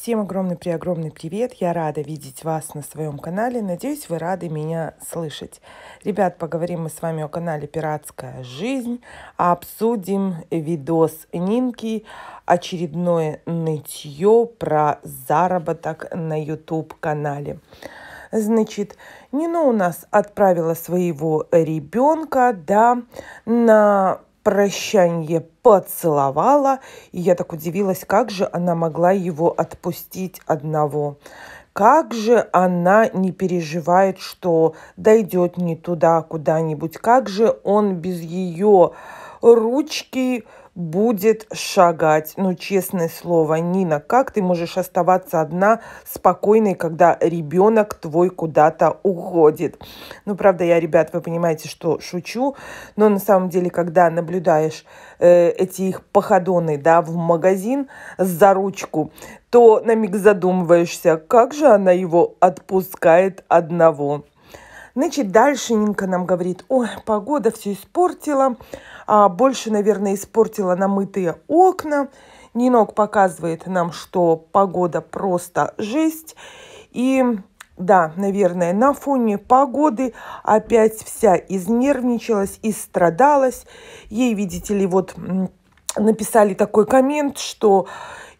Всем огромный-преогромный привет! Я рада видеть вас на своем канале. Надеюсь, вы рады меня слышать. Ребят, поговорим мы с вами о канале «Пиратская жизнь». Обсудим видос Нинки, очередное нытье про заработок на YouTube-канале. Значит, Нина у нас отправила своего ребенка да, на Прощание поцеловала, и я так удивилась, как же она могла его отпустить одного. Как же она не переживает, что дойдет не туда куда-нибудь, как же он без ее ручки будет шагать. Ну, честное слово, Нина, как ты можешь оставаться одна спокойной, когда ребенок твой куда-то уходит? Ну, правда, я, ребят, вы понимаете, что шучу, но на самом деле, когда наблюдаешь э, эти их походоны, да, в магазин за ручку, то на миг задумываешься, как же она его отпускает одного. Значит, дальше Нинка нам говорит, ой, погода все испортила, а больше, наверное, испортила намытые окна. Нинок показывает нам, что погода просто жесть. И да, наверное, на фоне погоды опять вся изнервничалась, и страдалась. Ей, видите ли, вот написали такой коммент, что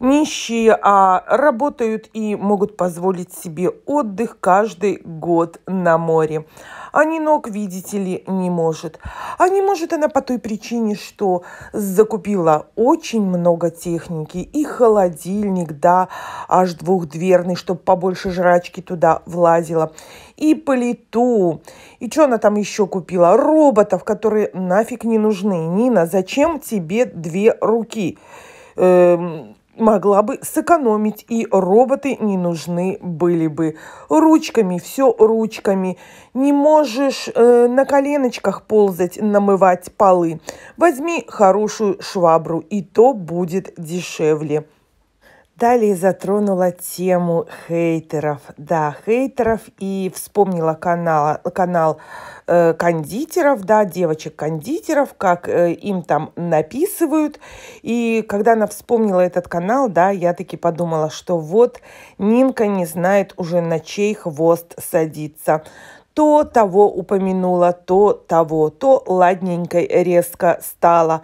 Нищие а, работают и могут позволить себе отдых каждый год на море. А ни ног, видите ли, не может. А не может она по той причине, что закупила очень много техники. И холодильник, да, аж двухдверный, чтобы побольше жрачки туда влазила. И плиту. И что она там еще купила? Роботов, которые нафиг не нужны. Нина, зачем тебе две руки? Эм могла бы сэкономить, и роботы не нужны были бы. Ручками, все ручками. Не можешь э, на коленочках ползать, намывать полы. Возьми хорошую швабру, и то будет дешевле. Далее затронула тему хейтеров. Да, хейтеров и вспомнила канал, канал э, кондитеров, да, девочек-кондитеров, как э, им там написывают. И когда она вспомнила этот канал, да, я таки подумала, что вот Нинка не знает уже на чей хвост садиться то того упомянула, то того, то ладненькой резко стало.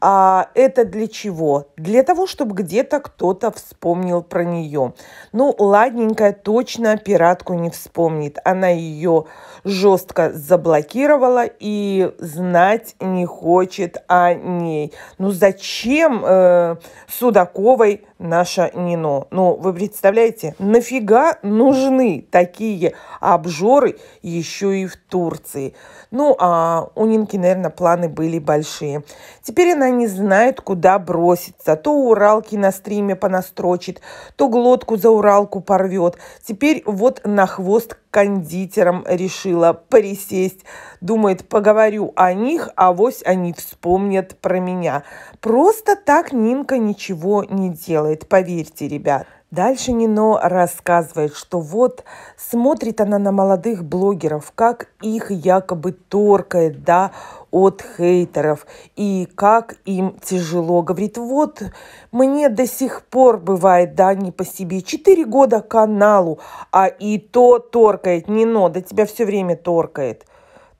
А это для чего? Для того, чтобы где-то кто-то вспомнил про нее. Ну, ладненькая точно пиратку не вспомнит. Она ее жестко заблокировала и знать не хочет о ней. Ну, зачем э, Судаковой наша Нино. Ну, вы представляете, нафига нужны такие обжоры еще и в Турции? Ну, а у Нинки, наверное, планы были большие. Теперь она не знает, куда броситься. То Уралки на стриме понастрочит, то глотку за Уралку порвет. Теперь вот на хвост кондитером решила присесть. Думает, поговорю о них, а вось они вспомнят про меня. Просто так Нинка ничего не делает, поверьте, ребят. Дальше Нино рассказывает, что вот смотрит она на молодых блогеров, как их якобы торкает, да, от хейтеров, и как им тяжело. Говорит, вот мне до сих пор бывает, да, не по себе. Четыре года каналу, а и то торкает, Нино, да тебя все время торкает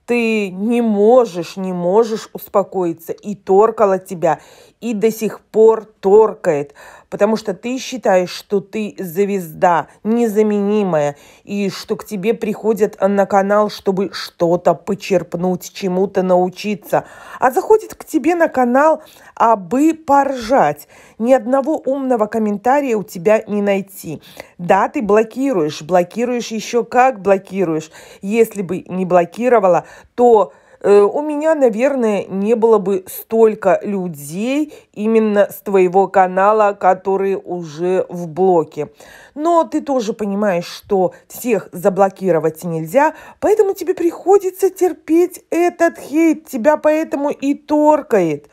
ты не можешь, не можешь успокоиться. И торкала тебя, и до сих пор торкает потому что ты считаешь, что ты звезда, незаменимая, и что к тебе приходят на канал, чтобы что-то почерпнуть, чему-то научиться, а заходит к тебе на канал, а бы поржать. Ни одного умного комментария у тебя не найти. Да, ты блокируешь, блокируешь еще как блокируешь. Если бы не блокировала, то Э, у меня, наверное, не было бы столько людей именно с твоего канала, которые уже в блоке. Но ты тоже понимаешь, что всех заблокировать нельзя, поэтому тебе приходится терпеть этот хейт, тебя поэтому и торкает.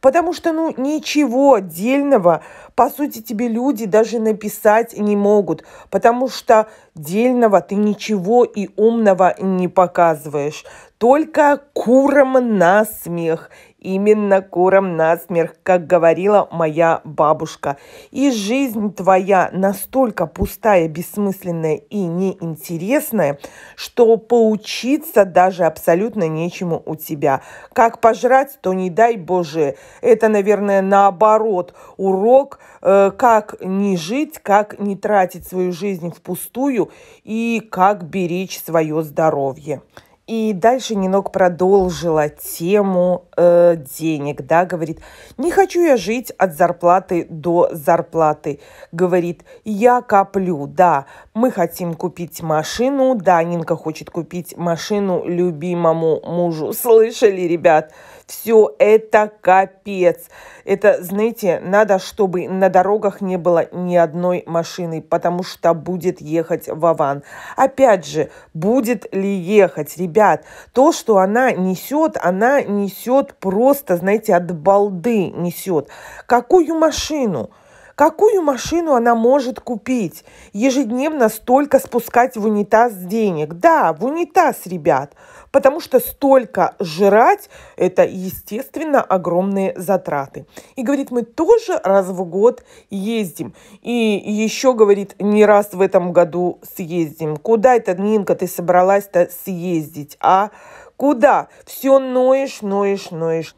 Потому что, ну, ничего отдельного, по сути, тебе люди даже написать не могут, потому что дельного ты ничего и умного не показываешь. Только курам на смех – именно куром насмерть, как говорила моя бабушка. И жизнь твоя настолько пустая, бессмысленная и неинтересная, что поучиться даже абсолютно нечему у тебя. Как пожрать, то не дай Боже. Это, наверное, наоборот урок, э, как не жить, как не тратить свою жизнь впустую и как беречь свое здоровье. И дальше Нинок продолжила тему э, денег, да, говорит, не хочу я жить от зарплаты до зарплаты, говорит, я коплю, да, мы хотим купить машину, да, Нинка хочет купить машину любимому мужу, слышали, ребят, все это капец. Это, знаете, надо, чтобы на дорогах не было ни одной машины, потому что будет ехать Вован. Опять же, будет ли ехать, ребят, то, что она несет, она несет просто, знаете, от балды несет. Какую машину? Какую машину она может купить? Ежедневно столько спускать в унитаз денег. Да, в унитаз, ребят. Потому что столько жрать – это, естественно, огромные затраты. И говорит, мы тоже раз в год ездим. И еще, говорит, не раз в этом году съездим. Куда это, Нинка, ты собралась-то съездить, а? Куда? Все ноешь, ноешь, ноешь.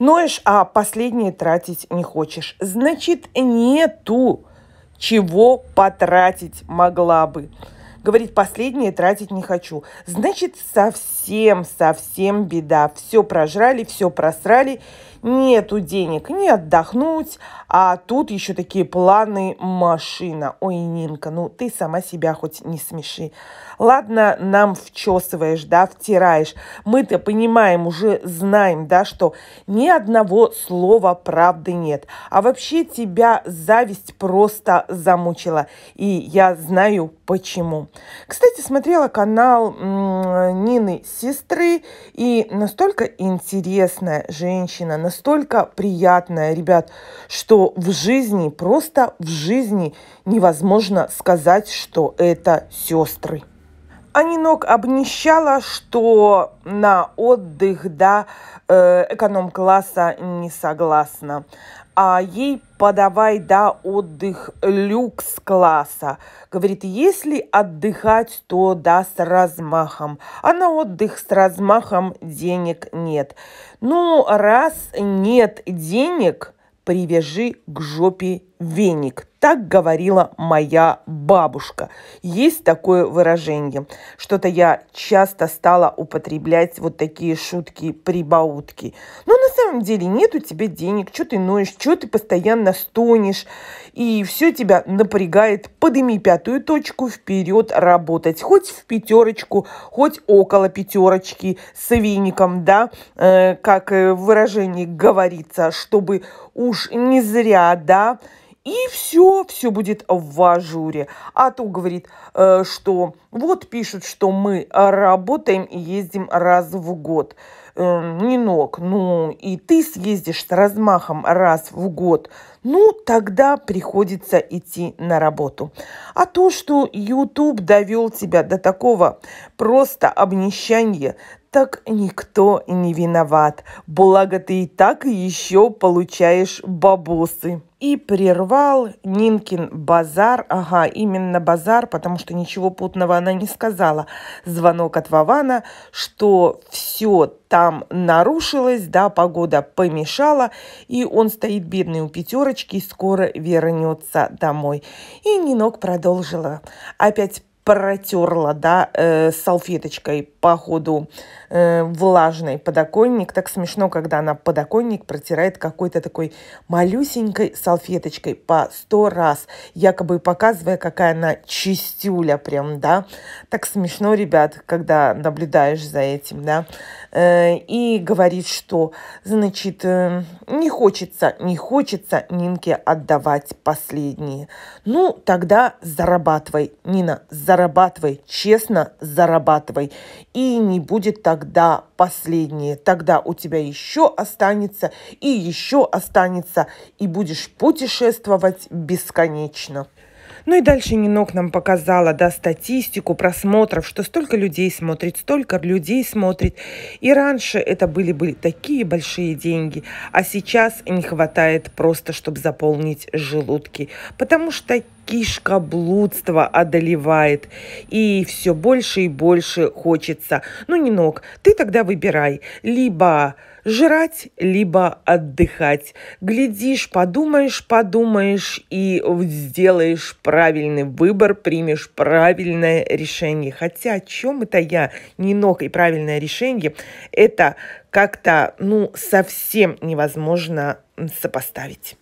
Ноешь, а последнее тратить не хочешь. Значит, нету чего потратить могла бы. Говорит, последнее тратить не хочу. Значит, совсем, совсем беда. Все прожрали, все просрали нету денег не отдохнуть, а тут еще такие планы машина. Ой, Нинка, ну ты сама себя хоть не смеши. Ладно, нам вчесываешь, да, втираешь. Мы-то понимаем, уже знаем, да, что ни одного слова правды нет. А вообще тебя зависть просто замучила. И я знаю, почему. Кстати, смотрела канал Нины сестры, и настолько интересная женщина, настолько приятная, ребят, что в жизни, просто в жизни невозможно сказать, что это сестры. Анинок обнищала, что на отдых до э, эконом-класса не согласна. А ей подавай да отдых люкс-класса. Говорит, если отдыхать, то да с размахом. А на отдых с размахом денег нет. Ну, раз нет денег, привяжи к жопе веник. Так говорила моя бабушка. Есть такое выражение. Что-то я часто стала употреблять вот такие шутки, прибаутки. Но ну, на самом деле нет у тебя денег, что ты ноешь, что ты постоянно стонешь. И все тебя напрягает. Подыми пятую точку, вперед работать. Хоть в пятерочку, хоть около пятерочки с веником, да, э, как э, в выражении говорится, чтобы уж не зря, да, и все, все будет в ажуре. А то говорит, э, что вот пишут, что мы работаем и ездим раз в год. не эм, ног, ну и ты съездишь с размахом раз в год, ну тогда приходится идти на работу. А то, что YouTube довел тебя до такого просто обнищания, так никто не виноват. Благо ты и так еще получаешь бабосы. И прервал Нинкин базар, ага, именно базар, потому что ничего путного она не сказала. Звонок от Вавана, что все там нарушилось, да, погода помешала, и он стоит бедный у пятерочки, и скоро вернется домой. И Нинок продолжила. Опять протерла, да, э, салфеточкой по ходу э, влажный подоконник. Так смешно, когда она подоконник протирает какой-то такой малюсенькой салфеточкой по сто раз, якобы показывая, какая она чистюля прям, да. Так смешно, ребят, когда наблюдаешь за этим, да. Э, и говорит, что, значит, э, не хочется, не хочется Нинке отдавать последние. Ну, тогда зарабатывай, Нина, зарабатывай, честно зарабатывай. И не будет так тогда последние, Тогда у тебя еще останется и еще останется, и будешь путешествовать бесконечно. Ну и дальше Нинок нам показала, да, статистику просмотров, что столько людей смотрит, столько людей смотрит. И раньше это были, были такие большие деньги, а сейчас не хватает просто, чтобы заполнить желудки. Потому что кишкоблудство одолевает. И все больше и больше хочется. Ну, Нинок, ты тогда выбирай. Либо жрать, либо отдыхать. Глядишь, подумаешь, подумаешь и сделаешь правильный выбор, примешь правильное решение. Хотя о чем это я? Не ног и правильное решение. Это как-то, ну, совсем невозможно сопоставить.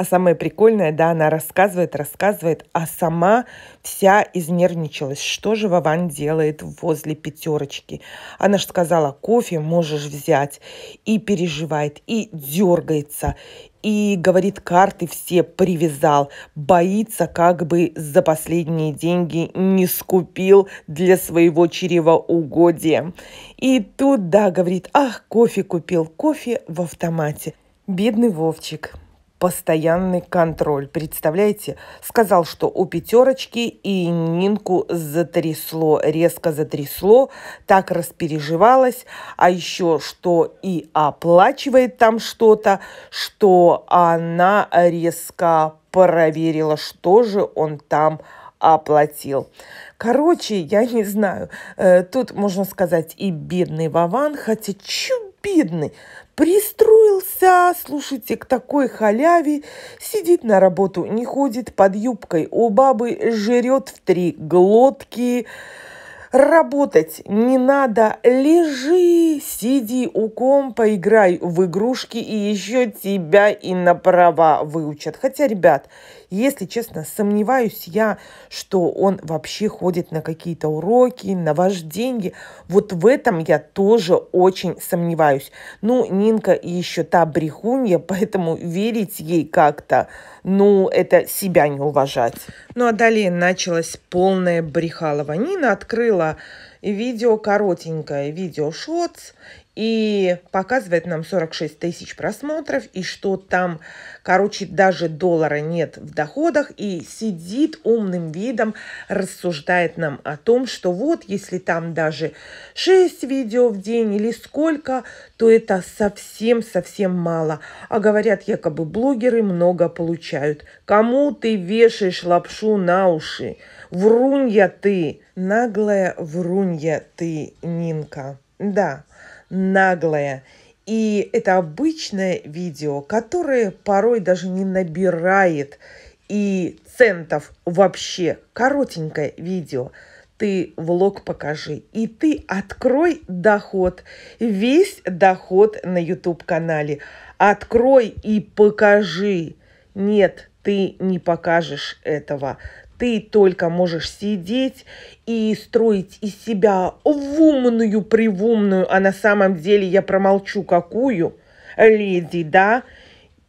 А самое прикольное, да, она рассказывает, рассказывает, а сама вся изнервничалась. Что же Вован делает возле пятерочки? Она же сказала, кофе можешь взять. И переживает, и дергается, и, говорит, карты все привязал, боится, как бы за последние деньги не скупил для своего чревоугодия. И тут, да, говорит, ах, кофе купил, кофе в автомате. Бедный Вовчик постоянный контроль. Представляете? Сказал, что у пятерочки и Нинку затрясло, резко затрясло, так распереживалась, а еще что и оплачивает там что-то, что она резко проверила, что же он там оплатил. Короче, я не знаю, э, тут можно сказать и бедный Вован, хотя чудо бедный, пристроился, слушайте, к такой халяве, сидит на работу, не ходит под юбкой, у бабы жрет в три глотки, Работать не надо, лежи, сиди у компа, играй в игрушки, и еще тебя и на права выучат. Хотя, ребят, если честно, сомневаюсь я, что он вообще ходит на какие-то уроки, на ваши деньги. Вот в этом я тоже очень сомневаюсь. Ну, Нинка еще та брехунья, поэтому верить ей как-то, ну, это себя не уважать. Ну, а далее началась полная брехалово. Нина открыла видео коротенькое, видео шотс, и показывает нам 46 тысяч просмотров, и что там, короче, даже доллара нет в доходах, и сидит умным видом, рассуждает нам о том, что вот, если там даже 6 видео в день или сколько, то это совсем-совсем мало. А говорят, якобы блогеры много получают. Кому ты вешаешь лапшу на уши? Врунья ты, наглая врунья ты, Нинка. Да, наглое. И это обычное видео, которое порой даже не набирает и центов вообще. Коротенькое видео. Ты влог покажи. И ты открой доход. Весь доход на YouTube-канале. Открой и покажи. Нет, ты не покажешь этого ты только можешь сидеть и строить из себя умную, привумную, а на самом деле я промолчу какую, леди, да,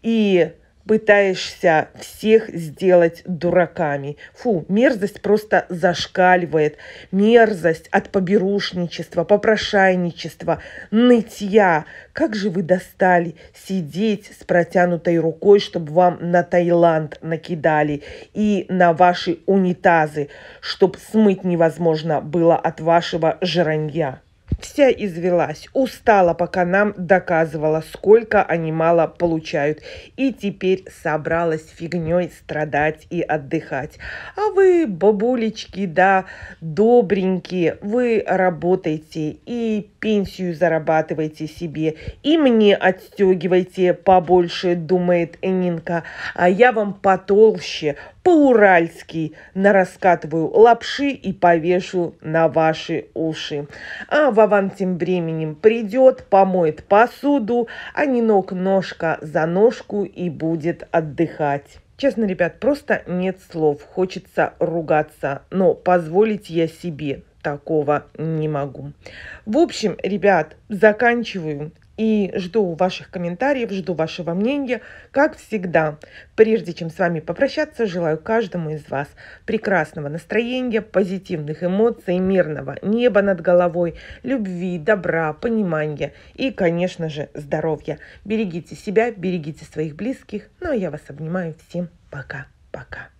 и пытаешься всех сделать дураками. Фу, мерзость просто зашкаливает. Мерзость от поберушничества, попрошайничества, нытья. Как же вы достали сидеть с протянутой рукой, чтобы вам на Таиланд накидали и на ваши унитазы, чтобы смыть невозможно было от вашего жранья. Вся извелась, устала, пока нам доказывала, сколько они мало получают. И теперь собралась фигней страдать и отдыхать. А вы, бабулечки, да, добренькие, вы работаете и пенсию зарабатываете себе, и мне отстегивайте побольше, думает Нинка, а я вам потолще, по-уральски нараскатываю лапши и повешу на ваши уши. А Вован тем временем придет, помоет посуду, а Нинок ножка за ножку и будет отдыхать. Честно, ребят, просто нет слов, хочется ругаться, но позволить я себе такого не могу. В общем, ребят, заканчиваю и жду ваших комментариев, жду вашего мнения. Как всегда, прежде чем с вами попрощаться, желаю каждому из вас прекрасного настроения, позитивных эмоций, мирного неба над головой, любви, добра, понимания и, конечно же, здоровья. Берегите себя, берегите своих близких. Ну а я вас обнимаю. Всем пока-пока.